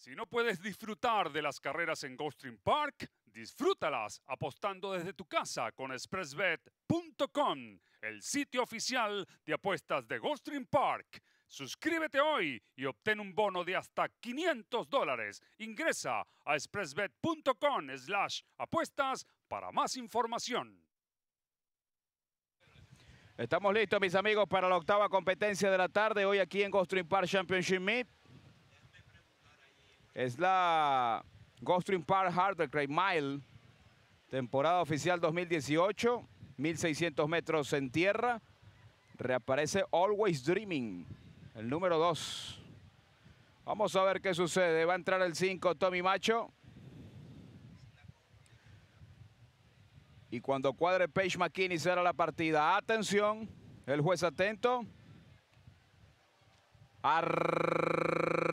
Si no puedes disfrutar de las carreras en Gostring Park, disfrútalas apostando desde tu casa con expressbet.com, el sitio oficial de apuestas de Gostring Park. Suscríbete hoy y obtén un bono de hasta 500 dólares. Ingresa a expressbet.com slash apuestas para más información. Estamos listos, mis amigos, para la octava competencia de la tarde, hoy aquí en Gostring Park Championship Meet. Es la Gulfstream Park Harder Mile, temporada oficial 2018, 1600 metros en tierra. Reaparece Always Dreaming, el número 2. Vamos a ver qué sucede. Va a entrar el 5, Tommy Macho. Y cuando cuadre Page McKinney será la partida. Atención, el juez atento.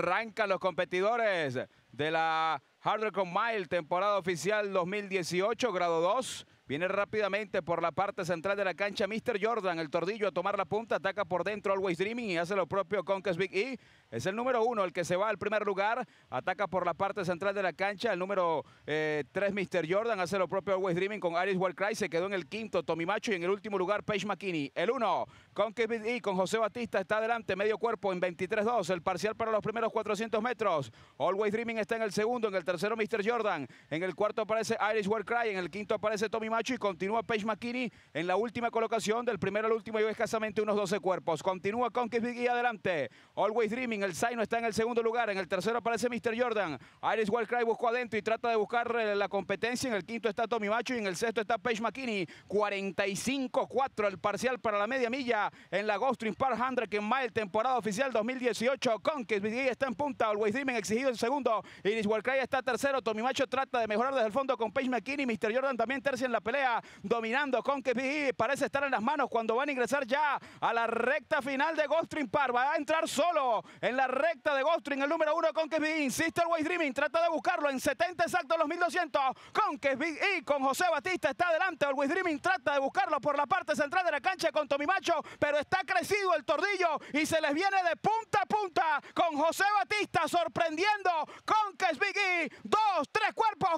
Arrancan los competidores de la Rock Mile, temporada oficial 2018, grado 2. Viene rápidamente por la parte central de la cancha Mr. Jordan, el tordillo a tomar la punta, ataca por dentro Always Dreaming y hace lo propio Conquest Big E. Es el número uno el que se va al primer lugar, ataca por la parte central de la cancha, el número eh, tres Mr. Jordan, hace lo propio Always Dreaming con World Cry, se quedó en el quinto Tommy Macho y en el último lugar Paige McKinney. El uno Conquest Big E, con José Batista está adelante, medio cuerpo en 23-2, el parcial para los primeros 400 metros. Always Dreaming está en el segundo, en el tercero Mr. Jordan, en el cuarto aparece Iris Cry, en el quinto aparece Tommy y continúa Paige McKinney en la última colocación. Del primero al último y escasamente unos 12 cuerpos. Continúa con Biggie adelante. Always Dreaming, el Zaino está en el segundo lugar. En el tercero aparece Mr. Jordan. Iris Wildcry buscó adentro y trata de buscar eh, la competencia. En el quinto está Tommy Macho y en el sexto está Paige McKinney. 45-4 el parcial para la media milla en la Ghost Park 100 que en Mile, temporada oficial 2018. Conquist Biggie está en punta. Always Dreaming exigido el segundo. Iris Wildcry está tercero. Tommy Macho trata de mejorar desde el fondo con Paige McKinney. Mr. Jordan también tercia en la pelea, dominando con que parece estar en las manos cuando van a ingresar ya a la recta final de Goldstream Par. Va a entrar solo en la recta de Goldstream, el número uno con que insiste el Way Dreaming, trata de buscarlo en 70 exactos los 1200 con que y con José Batista está adelante, el Way Dreaming trata de buscarlo por la parte central de la cancha con tommy macho pero está crecido el tordillo y se les viene de punta a punta con José Batista sorprendiendo con que Big E, dos, tres cuerpos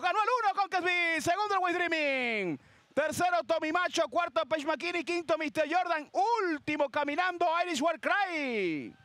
Segundo el Dreaming. Tercero Tommy Macho. Cuarto McKinney. Quinto Mr. Jordan. Último caminando Irish War Cry.